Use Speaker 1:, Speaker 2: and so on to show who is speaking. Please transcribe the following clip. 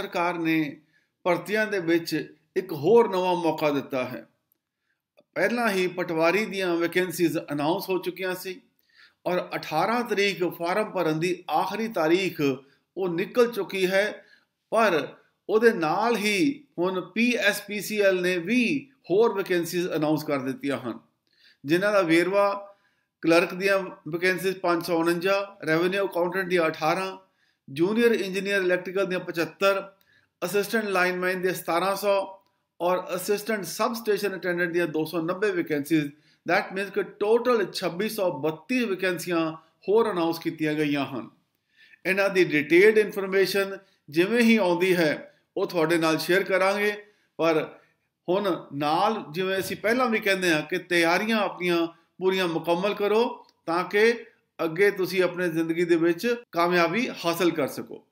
Speaker 1: ਸਰਕਾਰ ਨੇ ਭਰਤੀਆਂ ਦੇ ਵਿੱਚ ਇੱਕ ਹੋਰ ਨਵਾਂ ਮੌਕਾ ਦਿੱਤਾ ਹੈ ਪਹਿਲਾਂ ਹੀ ਪਟਵਾਰੀ ਦੀਆਂ ਵੈਕੈਂਸੀਜ਼ ਅਨਾਉਂਸ ਹੋ ਚੁੱਕੀਆਂ ਸੀ ਔਰ 18 ਤਰੀਕ ਫਾਰਮ ਭਰਨ ਦੀ ਆਖਰੀ ਤਾਰੀਖ ਉਹ ਨਿਕਲ ਚੁੱਕੀ ਹੈ ਪਰ ਉਹਦੇ ਨਾਲ ਹੀ ਹੁਣ ਪੀਐਸਪੀਸੀਐਲ ਨੇ ਵੀ ਹੋਰ ਵੈਕੈਂਸੀਜ਼ ਅਨਾਉਂਸ ਕਰ ਦਿੱਤੀਆਂ ਹਨ ਜਿਨ੍ਹਾਂ ਦਾ ਵੇਰਵਾ ਕਲਰਕ ਦੀਆਂ ਵੈਕੈਂਸੀਜ਼ 549 ਰੈਵਨਿਊ ਅਕਾਊਂਟੈਂਟ ਦੀ 18 ਜੂਨੀਅਰ ਇੰਜੀਨੀਅਰ ਇਲੈਕਟ੍ਰੀਕਲ ਦੇ 75 ਅਸਿਸਟੈਂਟ ਲਾਈਨਮੈਨ ਦੇ 1700 ਔਰ ਅਸਿਸਟੈਂਟ ਸਬ ਸਟੇਸ਼ਨ ਅਟੈਂਡੈਂਟ ਦੀਆਂ 290 ਵੈਕੈਂਸੀਜ਼ ਥੈਟ ਮੀਨਸ ਕਿ ਟੋਟਲ 2632 ਵੈਕੈਂਸੀਆਂ ਹੋਰ ਅਨਾਉਂਸ ਕੀਤੀਆਂ ਗਈਆਂ ਹਨ ਇਹਨਾਂ ਦੀ ਡਿਟੇਲਡ ਇਨਫੋਰਮੇਸ਼ਨ ਜਿਵੇਂ ਹੀ ਆਉਂਦੀ ਹੈ ਉਹ ਤੁਹਾਡੇ ਨਾਲ ਸ਼ੇਅਰ ਕਰਾਂਗੇ ਪਰ ਹੁਣ ਨਾਲ ਜਿਵੇਂ ਅਸੀਂ ਪਹਿਲਾਂ ਵੀ ਕਹਿੰਦੇ ਆ ਕਿ ਤਿਆਰੀਆਂ ਆਪਣੀਆਂ ਪੂਰੀਆਂ ਮੁਕੰਮਲ ਕਰੋ ਤਾਂ ਕਿ ਅੱਗੇ ਤੁਸੀਂ ਆਪਣੇ ਜ਼ਿੰਦਗੀ ਦੇ ਵਿੱਚ ਕਾਮਯਾਬੀ ਹਾਸਲ ਕਰ ਸਕੋ